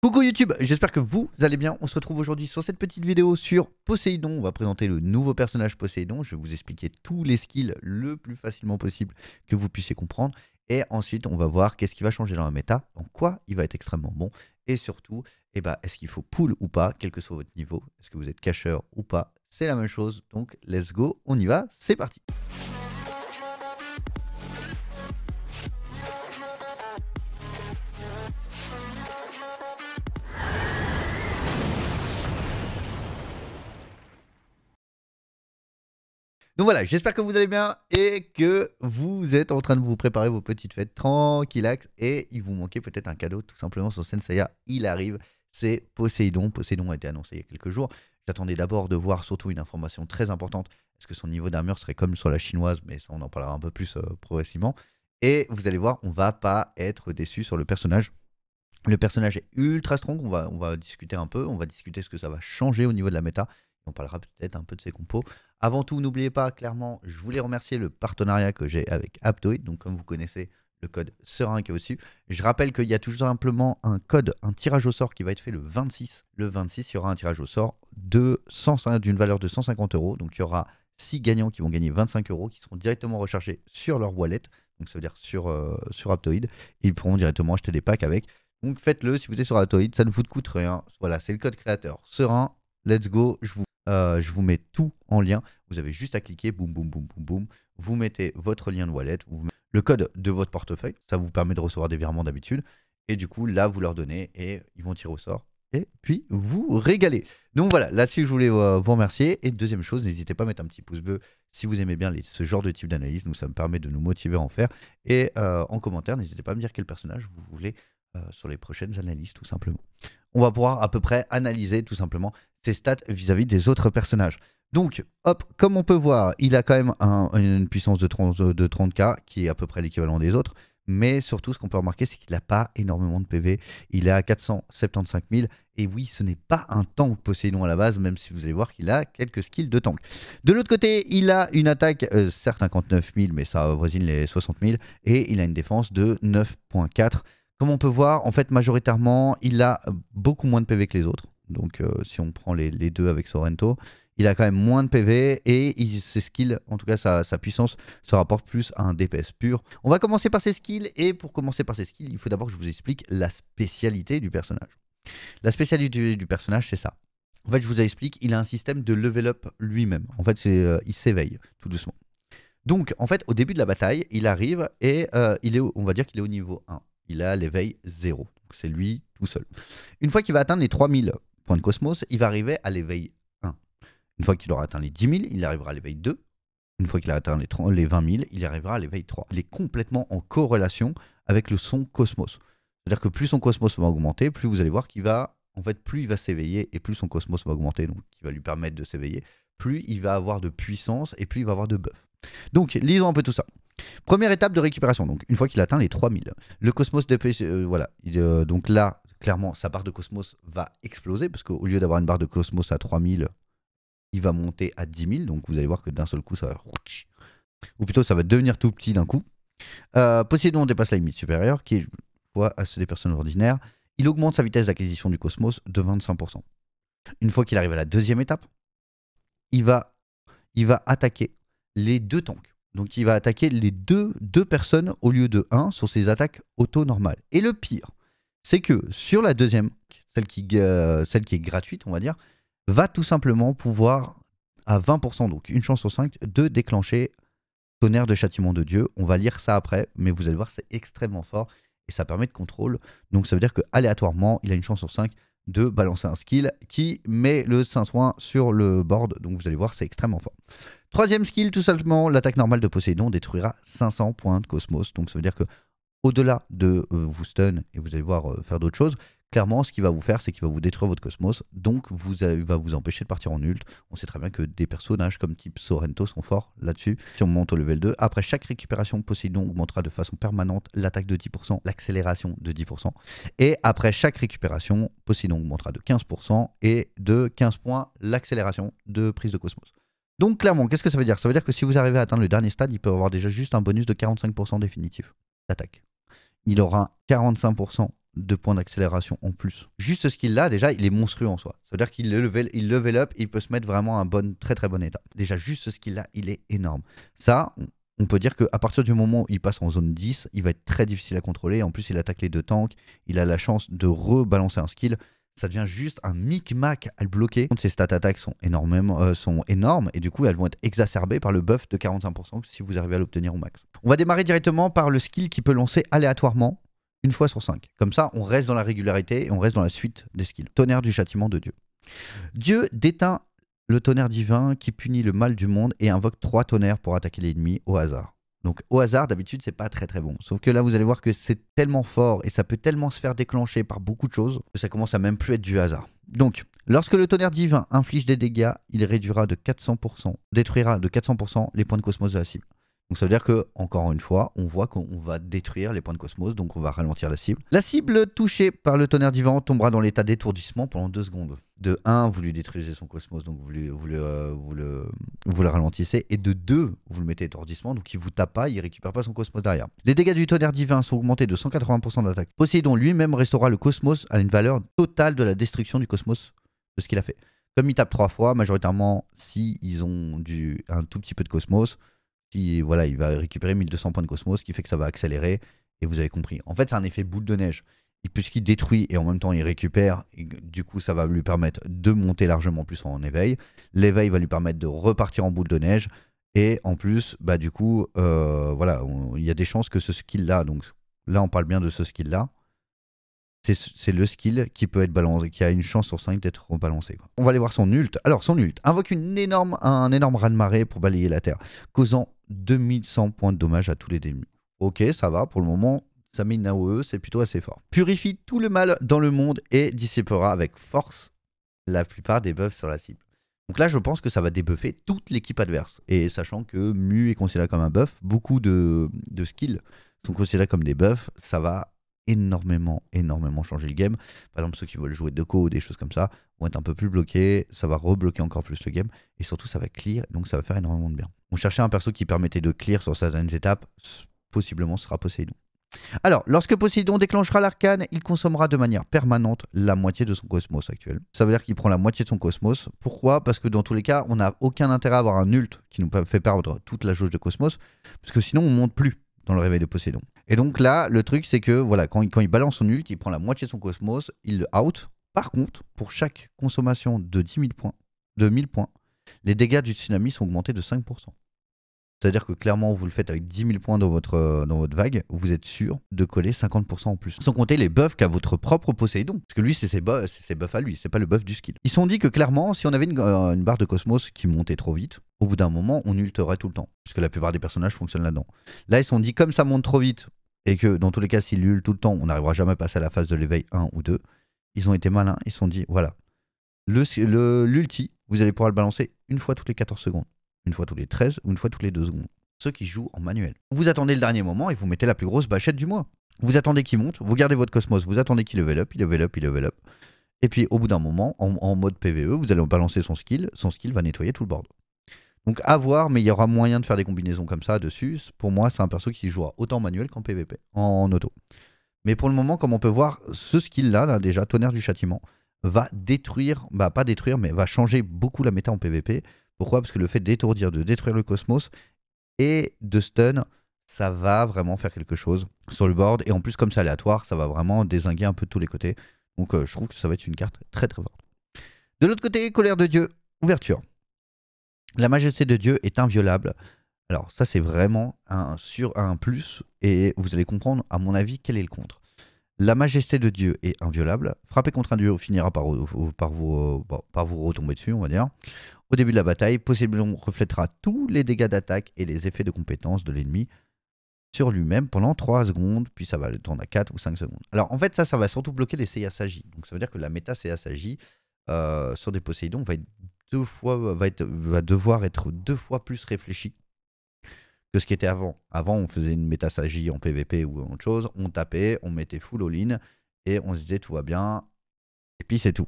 Coucou YouTube, j'espère que vous allez bien. On se retrouve aujourd'hui sur cette petite vidéo sur Poséidon. On va présenter le nouveau personnage Poséidon. Je vais vous expliquer tous les skills le plus facilement possible que vous puissiez comprendre. Et ensuite, on va voir qu'est-ce qui va changer dans la méta, en quoi il va être extrêmement bon. Et surtout, eh ben, est-ce qu'il faut pool ou pas, quel que soit votre niveau Est-ce que vous êtes cacheur ou pas C'est la même chose. Donc, let's go, on y va, c'est parti. Donc voilà, j'espère que vous allez bien et que vous êtes en train de vous préparer vos petites fêtes tranquillax et il vous manquait peut-être un cadeau tout simplement sur Senseiya, il arrive, c'est Poseidon. Poseidon a été annoncé il y a quelques jours. J'attendais d'abord de voir surtout une information très importante. parce que son niveau d'armure serait comme sur la chinoise Mais ça, on en parlera un peu plus euh, progressivement. Et vous allez voir, on va pas être déçu sur le personnage. Le personnage est ultra strong. On va, on va discuter un peu. On va discuter ce que ça va changer au niveau de la méta on parlera peut-être un peu de ces compos. Avant tout, n'oubliez pas, clairement, je voulais remercier le partenariat que j'ai avec Aptoid. Donc, comme vous connaissez, le code serein qui est au-dessus. Je rappelle qu'il y a tout simplement un code, un tirage au sort qui va être fait le 26. Le 26, il y aura un tirage au sort d'une valeur de 150 euros. Donc, il y aura 6 gagnants qui vont gagner 25 euros, qui seront directement rechargés sur leur wallet. Donc, ça veut dire sur, euh, sur Aptoid. Ils pourront directement acheter des packs avec. Donc faites-le si vous êtes sur Aptoid, ça ne vous coûte rien. Voilà, c'est le code créateur serein let's go, je vous, euh, je vous mets tout en lien. Vous avez juste à cliquer, boum, boum, boum, boum, boum. Vous mettez votre lien de wallet, le code de votre portefeuille, ça vous permet de recevoir des virements d'habitude. Et du coup, là, vous leur donnez et ils vont tirer au sort. Et puis, vous régalez. Donc voilà, là-dessus, je voulais euh, vous remercier. Et deuxième chose, n'hésitez pas à mettre un petit pouce bleu si vous aimez bien ce genre de type d'analyse. Nous, ça me permet de nous motiver à en faire. Et euh, en commentaire, n'hésitez pas à me dire quel personnage vous voulez euh, sur les prochaines analyses, tout simplement. On va pouvoir à peu près analyser tout simplement ses stats vis-à-vis des autres personnages. Donc, hop, comme on peut voir, il a quand même une puissance de, 30, de k qui est à peu près l'équivalent des autres. Mais surtout, ce qu'on peut remarquer, c'est qu'il n'a pas énormément de PV. Il est à 475 000. Et oui, ce n'est pas un tank possédant à la base, même si vous allez voir qu'il a quelques skills de tank. De l'autre côté, il a une attaque, euh, certes 59 000, mais ça avoisine les 60 000. Et il a une défense de 9.4. Comme on peut voir, en fait, majoritairement, il a euh, beaucoup moins de PV que les autres. Donc, euh, si on prend les, deux avec Sorrento, il a quand même moins de PV et ses skills, en tout cas sa, puissance, se rapporte plus à un DPS pur. On va commencer par ses skills et pour commencer par ses skills, il faut d'abord que je vous explique la spécialité du personnage. La spécialité du personnage, c'est ça. En fait, je vous explique, il a un système de level up lui-même. En fait, euh, il s'éveille tout doucement. Donc, en fait, au début de la bataille, il arrive et il est, on va dire qu'il est au niveau 1 il a l'éveil 0. C'est lui tout seul. Une fois qu'il va atteindre les 3000 points de cosmos, il va arriver à l'éveil 1. Une fois qu'il aura atteint les 10 000, il arrivera à l'éveil 2. Une fois qu'il a atteint les, 20 000, il arrivera à l'éveil 3. Il est complètement en corrélation avec le son cosmos. C'est-à-dire que plus son cosmos va augmenter, plus vous allez voir qu'il va, en fait, plus il va s'éveiller et plus son cosmos va augmenter, donc qui va lui permettre de s'éveiller, plus il va avoir de puissance et plus il va avoir de buff. Donc, lisons un peu tout ça. Première étape de récupération, donc une fois qu'il atteint les 3000. Le Cosmos de euh, voilà, euh, donc là, clairement, sa barre de Cosmos va exploser, parce qu'au lieu d'avoir une barre de Cosmos à 3000, il va monter à 10 000, donc vous allez voir que d'un seul coup, ça va... Ou plutôt, ça va devenir tout petit d'un coup. Euh, on dépasse la limite supérieure, qui est à ceux des personnes ordinaires. Il augmente sa vitesse d'acquisition du Cosmos de 25%. Une fois qu'il arrive à la deuxième étape, il va, il va attaquer les deux tanks. Donc il va attaquer les deux, deux personnes au lieu de 1 sur ses attaques auto-normales. Et le pire, c'est que sur la deuxième, celle qui, euh, celle qui est gratuite, on va dire, va tout simplement pouvoir, à 20%, donc une chance sur 5, de déclencher tonnerre de châtiment de Dieu. On va lire ça après, mais vous allez voir, c'est extrêmement fort et ça permet de contrôle. Donc ça veut dire que aléatoirement, il a une chance sur 5 de balancer un skill qui met le Saint-Soin sur le board. Donc vous allez voir, c'est extrêmement fort. Troisième skill, tout simplement, l'attaque normale de Poseidon détruira 500 points de Cosmos. Donc ça veut dire que au-delà de euh, vous stun et vous allez voir euh, faire d'autres choses, clairement, ce qu'il va vous faire, c'est qu'il va vous détruire votre Cosmos. Donc vous il va vous empêcher de partir en ult. On sait très bien que des personnages comme type Sorrento sont forts là-dessus. Si on monte au level 2, après chaque récupération, Poseidon augmentera de façon permanente l'attaque de 10%, l'accélération de 10%. Et après chaque récupération, Poseidon augmentera de 15% et de 15 points l'accélération de prise de Cosmos. Donc clairement, qu'est-ce que ça veut dire Ça veut dire que si vous arrivez à atteindre le dernier stade, il peut avoir déjà juste un bonus de 45% définitif d'attaque. Il aura 45% de points d'accélération en plus. Juste ce qu'il a, déjà, il est monstrueux en soi. Ça veut dire qu'il level, il level up, il peut se mettre vraiment à un bon, très très bon état. Déjà, juste ce qu'il a, il est énorme. Ça, on peut dire qu'à partir du moment où il passe en zone 10, il va être très difficile à contrôler. En plus, il attaque les deux tanks. Il a la chance de rebalancer un skill ça devient juste un micmac à le bloquer. Ces stats attaques sont, énormément, euh, sont énormes et du coup elles vont être exacerbées par le buff de 45% si vous arrivez à l'obtenir au max. On va démarrer directement par le skill qui peut lancer aléatoirement une fois sur 5. Comme ça on reste dans la régularité et on reste dans la suite des skills. Tonnerre du châtiment de Dieu. Dieu déteint le tonnerre divin qui punit le mal du monde et invoque trois tonnerres pour attaquer l'ennemi au hasard. Donc au hasard, d'habitude, c'est pas très très bon. Sauf que là, vous allez voir que c'est tellement fort et ça peut tellement se faire déclencher par beaucoup de choses que ça commence à même plus être du hasard. Donc, lorsque le tonnerre divin inflige des dégâts, il réduira de 400%, détruira de 400% les points de cosmos de la cible. Donc ça veut dire que, encore une fois, on voit qu'on va détruire les points de cosmos, donc on va ralentir la cible. La cible touchée par le tonnerre divin tombera dans l'état d'étourdissement pendant 2 secondes. De 1, vous lui détruisez son cosmos, donc vous, vous, le, euh, vous, le, vous le ralentissez. Et de 2, vous le mettez étourdissement, donc il vous tape pas, il récupère pas son cosmos derrière. Les dégâts du tonnerre divin sont augmentés de 180% d'attaque. Poseidon lui-même restera le cosmos à une valeur totale de la destruction du cosmos de ce qu'il a fait. Comme il tape 3 fois, majoritairement, si ils ont du, un tout petit peu de cosmos, voilà, il va récupérer 1200 points de cosmos, ce qui fait que ça va accélérer. Et vous avez compris. En fait, c'est un effet boule de neige. puisqu'il détruit et en même temps il récupère, du coup ça va lui permettre de monter largement plus en éveil. L'éveil va lui permettre de repartir en boule de neige. Et en plus, bah du coup, euh, voilà, il y a des chances que ce skill-là, donc là on parle bien de ce skill-là, c'est le skill qui peut être balancé, qui a une chance sur 5 d'être rebalancé. On va aller voir son ult. Alors, son ult invoque une énorme, un énorme raz-de-marée pour balayer la Terre, causant 2100 points de dommage à tous les démus. Ok, ça va, pour le moment, ça met une AOE, c'est plutôt assez fort. Purifie tout le mal dans le monde et dissipera avec force la plupart des buffs sur la cible. Donc là, je pense que ça va débuffer toute l'équipe adverse. Et sachant que Mu est considéré comme un buff, beaucoup de, de skills sont considérés comme des buffs, ça va énormément, énormément changer le game. Par exemple, ceux qui veulent jouer Deco ou des choses comme ça vont être un peu plus bloqués, ça va rebloquer encore plus le game, et surtout ça va clear, donc ça va faire énormément de bien. On cherchait un perso qui permettait de clear sur certaines étapes, possiblement ce sera Poseidon. Alors, lorsque Poseidon déclenchera l'arcane, il consommera de manière permanente la moitié de son cosmos actuel. Ça veut dire qu'il prend la moitié de son cosmos. Pourquoi Parce que dans tous les cas, on n'a aucun intérêt à avoir un ult qui nous fait perdre toute la jauge de cosmos, parce que sinon on monte plus dans le réveil de Poseidon. Et donc là, le truc, c'est que voilà, quand il, quand il balance son ult, il prend la moitié de son cosmos, il le out. Par contre, pour chaque consommation de 10 000 points, de 1000 points, les dégâts du tsunami sont augmentés de 5%. C'est-à-dire que clairement, vous le faites avec 10 000 points dans votre, euh, dans votre vague, vous êtes sûr de coller 50% en plus. Sans compter les buffs qu'a votre propre Poséidon. Parce que lui, c'est ses, buffs, ses buffs à lui, c'est pas le buff du skill. Ils se sont dit que clairement, si on avait une, euh, une barre de cosmos qui montait trop vite, au bout d'un moment, on ulterait tout le temps. Puisque la plupart des personnages fonctionnent là-dedans. Là, ils sont dit, comme ça monte trop vite, et que dans tous les cas, s'il lulent tout le temps, on n'arrivera jamais à passer à la phase de l'éveil 1 ou 2. Ils ont été malins, ils se sont dit, voilà, l'ulti, le, l'ulti, vous allez pouvoir le balancer une fois toutes les 14 secondes, une fois tous les 13 ou une fois toutes les 2 secondes. Ceux qui jouent en manuel. Vous attendez le dernier moment et vous mettez la plus grosse bâchette du mois. Vous attendez qu'il monte, vous gardez votre cosmos, vous attendez qu'il level up, il level up, il level up. Et puis au bout d'un moment, en, mode PVE, vous allez balancer son skill, son skill va nettoyer tout le board. Donc à voir, mais il y aura moyen de faire des combinaisons comme ça dessus. Pour moi, c'est un perso qui jouera autant en manuel qu'en PvP, en auto. Mais pour le moment, comme on peut voir, ce skill-là, là, déjà, Tonnerre du Châtiment, va détruire, bah pas détruire, mais va changer beaucoup la méta en PvP. Pourquoi Parce que le fait d'étourdir, de détruire le cosmos et de stun, ça va vraiment faire quelque chose sur le board. Et en plus, comme c'est aléatoire, ça va vraiment désinguer un peu tous les côtés. Donc euh, je trouve que ça va être une carte très très forte. De l'autre côté, colère de Dieu, ouverture. La majesté de Dieu est inviolable. Alors ça c'est vraiment un sur un plus et vous allez comprendre à mon avis quel est le contre. La majesté de Dieu est inviolable. Frapper contre un dieu finira par, euh, vous, euh, par vous retomber dessus, on va dire. Au début de la bataille, Poséidon reflètera tous les dégâts d'attaque et les effets de compétence de l'ennemi sur lui-même pendant 3 secondes, puis ça va le tourner à 4 ou 5 secondes. Alors en fait, ça, ça va surtout bloquer les CSAJ. Donc ça veut dire que la méta euh, sur des on va être deux fois, va, être, va devoir être deux fois plus réfléchi que ce qui était avant. Avant, on faisait une métasagie en PVP ou autre chose, on tapait, on mettait full all-in et on se disait tout va bien, et puis c'est tout.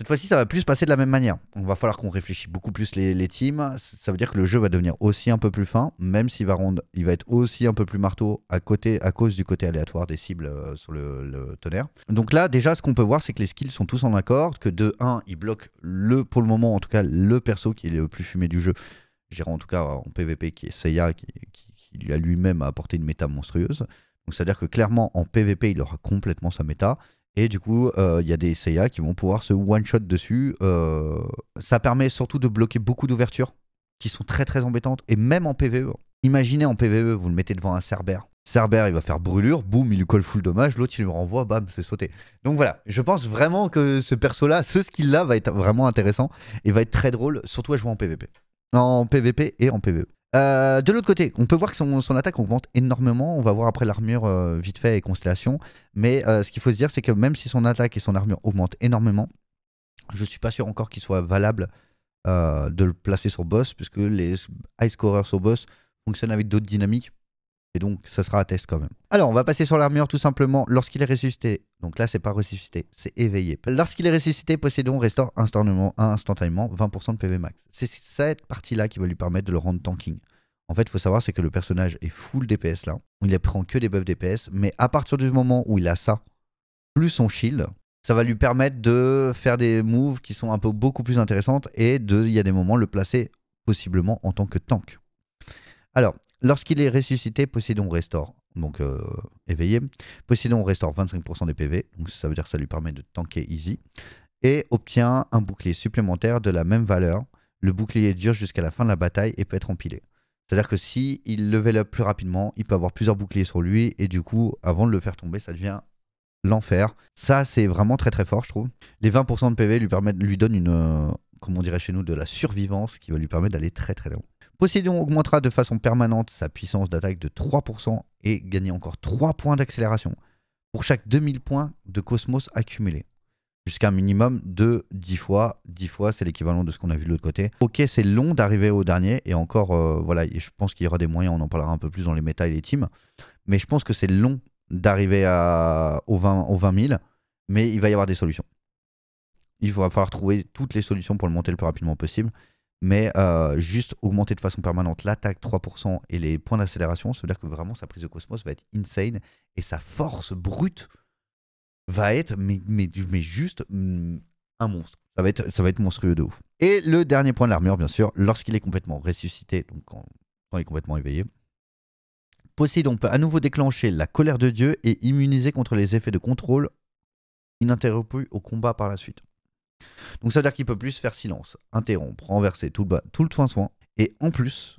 Cette fois-ci, ça va plus passer de la même manière. On va falloir qu'on réfléchisse beaucoup plus les, teams. Ça veut dire que le jeu va devenir aussi un peu plus fin, même s'il va, il va être aussi un peu plus marteau à, côté, à cause du côté aléatoire des cibles euh, sur le, tonnerre. Donc là, déjà, ce qu'on peut voir, c'est que les skills sont tous en accord, que de 1, il bloque le, pour le moment, en tout cas, le perso qui est le plus fumé du jeu. J'irai en tout cas en PvP, qui est Seiya, qui, qui, qui lui a lui-même apporté une méta monstrueuse. Donc ça veut dire que clairement, en PvP, il aura complètement sa méta. Et du coup, il euh, y a des Seiya qui vont pouvoir se one-shot dessus. Euh, ça permet surtout de bloquer beaucoup d'ouvertures qui sont très très embêtantes. Et même en PVE. Hein. Imaginez en PVE, vous le mettez devant un Cerber. Cerber, il va faire brûlure, boum, il lui colle full dommage, l'autre il lui renvoie, bam, c'est sauté. Donc voilà, je pense vraiment que ce perso-là, ce skill-là va être vraiment intéressant et va être très drôle, surtout à jouer en PVP. En PVP et en PVE. Euh, de l'autre côté, on peut voir que son, attaque augmente énormément. On va voir après l'armure euh, vite fait et Constellation. Mais euh, ce qu'il faut se dire, c'est que même si son attaque et son armure augmentent énormément, je ne suis pas sûr encore qu'il soit valable de le placer sur boss, puisque les high scorers sur boss fonctionnent avec d'autres dynamiques. Et donc, ça sera à test quand même. Alors, on va passer sur l'armure tout simplement. Lorsqu'il est ressuscité, donc là, c'est pas ressuscité, c'est éveillé. Lorsqu'il est ressuscité, Poséidon restaure instantanément, instantanément 20% de PV max. C'est cette partie-là qui va lui permettre de le rendre tanking. En fait, il faut savoir, c'est que le personnage est full DPS là. Il ne prend que des buffs DPS, mais à partir du moment où il a ça, plus son shield, ça va lui permettre de faire des moves qui sont un peu beaucoup plus intéressantes et de, il y a des moments, le placer possiblement en tant que tank. Alors, Lorsqu'il est ressuscité, Poseidon restaure, donc euh, éveillé. Poseidon restaure 25% des PV, donc ça veut dire que ça lui permet de tanker easy. Et obtient un bouclier supplémentaire de la même valeur. Le bouclier dur jusqu'à la fin de la bataille et peut être empilé. C'est-à-dire que si il level up plus rapidement, il peut avoir plusieurs boucliers sur lui et du coup, avant de le faire tomber, ça devient l'enfer. Ça, c'est vraiment très très fort, je trouve. Les 20% de PV lui lui donnent une, euh, comment on dirait chez nous, de la survivance qui va lui permettre d'aller très très loin. Possédion augmentera de façon permanente sa puissance d'attaque de 3% et gagner encore 3 points d'accélération pour chaque 2000 points de Cosmos accumulés. Jusqu'à un minimum de 10 fois. 10 fois, c'est l'équivalent de ce qu'on a vu de l'autre côté. Ok, c'est long d'arriver au dernier. Et encore, euh, voilà, je pense qu'il y aura des moyens, on en parlera un peu plus dans les méta et les teams. Mais je pense que c'est long d'arriver aux 20, aux 20 000. Mais il va y avoir des solutions. Il va falloir trouver toutes les solutions pour le monter le plus rapidement possible mais euh, juste augmenter de façon permanente l'attaque 3% et les points d'accélération, ça veut dire que vraiment sa prise de cosmos va être insane et sa force brute va être, mais, mais, juste mm, un monstre. Ça va, être, monstrueux de ouf. Et le dernier point de l'armure, bien sûr, lorsqu'il est complètement ressuscité, donc quand, il est complètement éveillé, Poseidon peut à nouveau déclencher la colère de Dieu et immuniser contre les effets de contrôle ininterrompus au combat par la suite. Donc ça veut dire qu'il peut plus faire silence, interrompre, renverser tout le, bas, tout le soin Et en plus,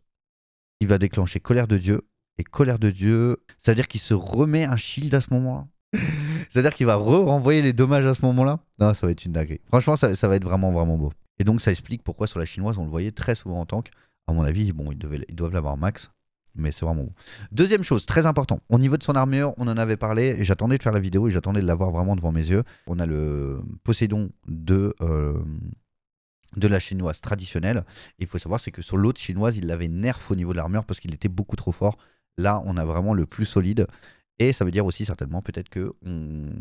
il va déclencher colère de Dieu. Et colère de Dieu, c'est-à-dire qu'il se remet un shield à ce moment-là. c'est-à-dire qu'il va renvoyer les dommages à ce moment-là. Non, ça va être une dinguerie. Franchement, ça, va être vraiment, vraiment beau. Et donc ça explique pourquoi sur la chinoise, on le voyait très souvent en tank. À mon avis, bon, ils doivent l'avoir max. Mais c'est vraiment bon. Deuxième chose, très important, au niveau de son armure, on en avait parlé, et j'attendais de faire la vidéo et j'attendais de l'avoir vraiment devant mes yeux. On a le possédon de, euh, de la chinoise traditionnelle. il faut savoir, c'est que sur l'autre chinoise, il l'avait nerf au niveau de l'armure parce qu'il était beaucoup trop fort. Là, on a vraiment le plus solide. Et ça veut dire aussi certainement peut-être que on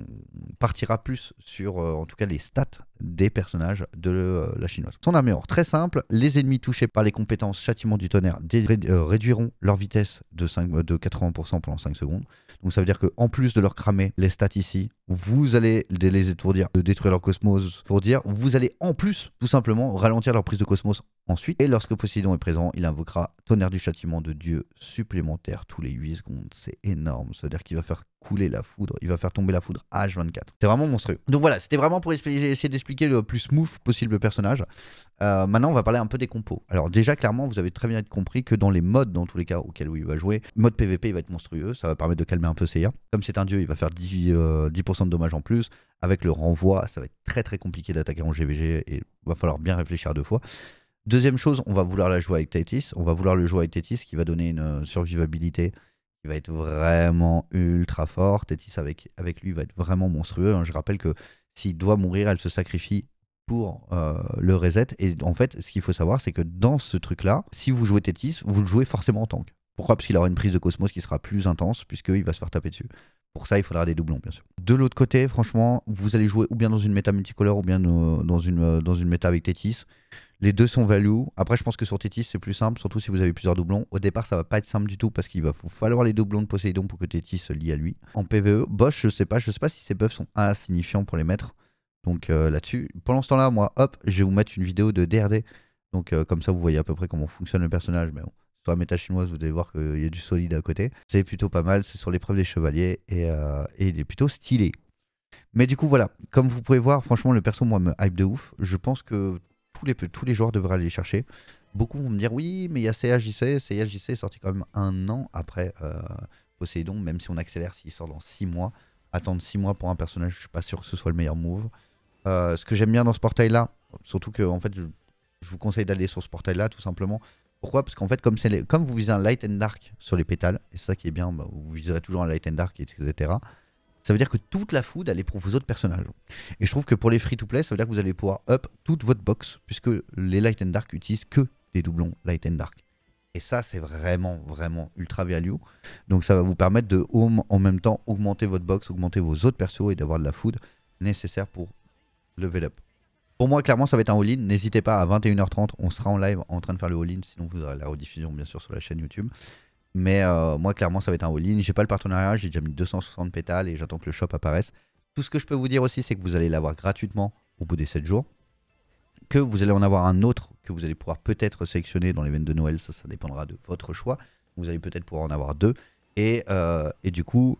partira plus sur euh, en tout cas les stats des personnages de euh, la chinoise. Son armure, très simple, les ennemis touchés par les compétences châtiment du tonnerre euh, réduiront leur vitesse de, 5, de 80% pendant 5 secondes. Donc ça veut dire qu'en plus de leur cramer les stats ici, vous allez les étourdir, détruire leur cosmos pour dire, vous allez en plus tout simplement ralentir leur prise de cosmos ensuite. Et lorsque Poséidon est présent, il invoquera tonnerre du châtiment de Dieu supplémentaire tous les 8 secondes. C'est énorme. Ça veut dire qu'il va faire couler la foudre. Il va faire tomber la foudre H24. C'est vraiment monstrueux. Donc voilà, c'était vraiment pour essayer d'expliquer le plus smooth possible le personnage. Euh, maintenant, on va parler un peu des compos. Alors déjà, clairement, vous avez très bien compris que dans les modes, dans tous les cas auxquels il va jouer, mode PVP, il va être monstrueux. Ça va permettre de calmer un peu ses Comme c'est un dieu, il va faire 10%, 10 euh, de dommages en plus. Avec le renvoi, ça va être très très compliqué d'attaquer en GVG et il va falloir bien réfléchir deux fois. Deuxième chose, on va vouloir la jouer avec Tétis. On va vouloir le jouer avec Tétis, qui va donner une euh, survivabilité qui va être vraiment ultra forte. Tétis avec, avec lui va être vraiment monstrueux. Hein. Je rappelle que s'il doit mourir, elle se sacrifie pour euh, le reset. Et en fait, ce qu'il faut savoir, c'est que dans ce truc-là, si vous jouez Tétis, vous le jouez forcément en tank. Pourquoi Parce qu'il aura une prise de Cosmos qui sera plus intense, puisqu'il va se faire taper dessus. Pour ça, il faudra des doublons, bien sûr. De l'autre côté, franchement, vous allez jouer ou bien dans une méta multicolore ou bien euh, dans une, dans une méta avec Tétis. Les deux sont value. Après, je pense que sur Tétis, c'est plus simple, surtout si vous avez plusieurs doublons. Au départ, ça va pas être simple du tout parce qu'il va falloir les doublons de Poséidon pour que Tétis se lie à lui. En PvE, Bosch, je sais pas, je sais pas si ces buffs sont insignifiants pour les mettre. Donc euh, là-dessus, pendant ce temps-là, moi, hop, je vais vous mettre une vidéo de DRD. Donc euh, comme ça, vous voyez à peu près comment fonctionne le personnage. Mais bon, sur la méta chinoise, vous allez voir qu'il y a du solide à côté. C'est plutôt pas mal, c'est sur l'épreuve des chevaliers et, euh, et, il est plutôt stylé. Mais du coup, voilà, comme vous pouvez voir, franchement, le perso, moi, me hype de ouf. Je pense que tous les, tous les joueurs devraient aller les chercher. Beaucoup vont me dire oui, mais il y a CHJC. CHJC est sorti quand même un an après euh, même si on accélère s'il sort dans 6 mois. Attendre 6 mois pour un personnage, je suis pas sûr que ce soit le meilleur move. Euh, ce que j'aime bien dans ce portail-là, surtout que en fait, je, vous conseille d'aller sur ce portail-là tout simplement. Pourquoi Parce qu'en fait, comme, comme vous visez un light and dark sur les pétales, et c'est ça qui est bien, bah, vous viserez toujours un light and dark, etc ça veut dire que toute la food, elle est pour vos autres personnages. Et je trouve que pour les free-to-play, ça veut dire que vous allez pouvoir up toute votre box, puisque les Light and Dark utilisent que des doublons Light and Dark. Et ça, c'est vraiment, vraiment ultra value. Donc ça va vous permettre de, en même temps, augmenter votre box, augmenter vos autres persos et d'avoir de la food nécessaire pour level up. Pour moi, clairement, ça va être un all-in. N'hésitez pas, à 21h30, on sera en live en train de faire le all-in. Sinon, vous aurez la rediffusion, bien sûr, sur la chaîne YouTube. Mais euh, moi, clairement, ça va être un all-in. J'ai pas le partenariat, j'ai déjà mis 260 pétales et j'attends que le shop apparaisse. Tout ce que je peux vous dire aussi, c'est que vous allez l'avoir gratuitement au bout des 7 jours. Que vous allez en avoir un autre que vous allez pouvoir peut-être sélectionner dans l'événement de Noël. Ça, ça dépendra de votre choix. Vous allez peut-être pouvoir en avoir deux. Et, euh, du coup,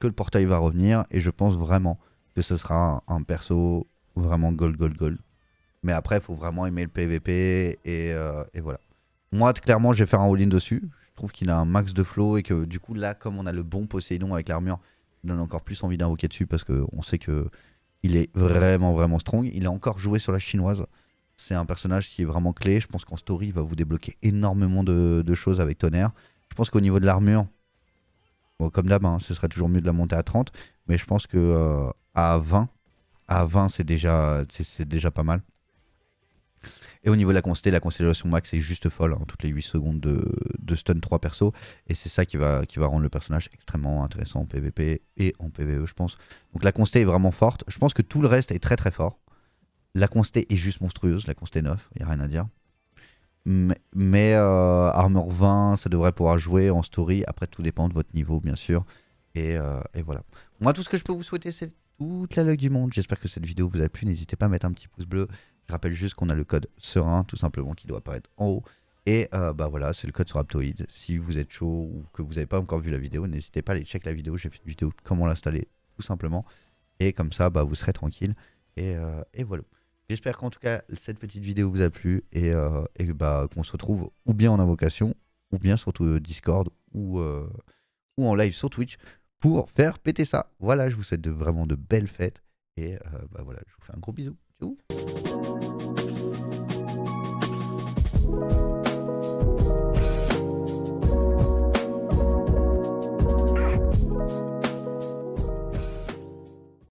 que le portail va revenir. Et je pense vraiment que ce sera un, perso vraiment gold, gold, gold. Mais après, il faut vraiment aimer le PVP. Et, euh, et voilà. Moi, clairement, je vais faire un all-in dessus trouve qu'il a un max de flow et que du coup, là, comme on a le bon Poséidon avec l'armure, il donne encore plus envie d'invoquer dessus parce qu'on sait que il est vraiment, vraiment strong. Il a encore joué sur la chinoise. C'est un personnage qui est vraiment clé. Je pense qu'en story, il va vous débloquer énormément de, choses avec Tonnerre. Je pense qu'au niveau de l'armure, bon, comme d'hab, hein, ce serait toujours mieux de la monter à 30. Mais je pense que euh, à 20, à 20 c'est déjà, c'est déjà pas mal. Et au niveau de la consté, la constellation max est juste folle, en hein, toutes les 8 secondes de, stun 3 perso. Et c'est ça qui va, qui va rendre le personnage extrêmement intéressant en PvP et en PvE, je pense. Donc la consté est vraiment forte. Je pense que tout le reste est très très fort. La consté est juste monstrueuse, la consté 9, il n'y a rien à dire. Mais, euh, Armor 20, ça devrait pouvoir jouer en story. Après, tout dépend de votre niveau, bien sûr. Euh, et, voilà. Moi, tout ce que je peux vous souhaiter, c'est toute la luck du monde. J'espère que cette vidéo vous a plu. N'hésitez pas à mettre un petit pouce bleu rappelle juste qu'on a le code serein, tout simplement, qui doit apparaître en haut. Et euh, bah voilà, c'est le code sur Aptoïde. Si vous êtes chaud ou que vous n'avez pas encore vu la vidéo, n'hésitez pas à aller check la vidéo. J'ai fait une vidéo comment l'installer, tout simplement. Et comme ça, bah, vous serez tranquille. Et, euh, et voilà. J'espère qu'en tout cas, cette petite vidéo vous a plu et, euh, bah, qu'on se retrouve ou bien en invocation, ou bien sur Discord, ou, ou en live sur Twitch pour faire péter ça. Voilà, je vous souhaite vraiment de belles fêtes. Et bah voilà, je vous fais un gros bisou. Ciao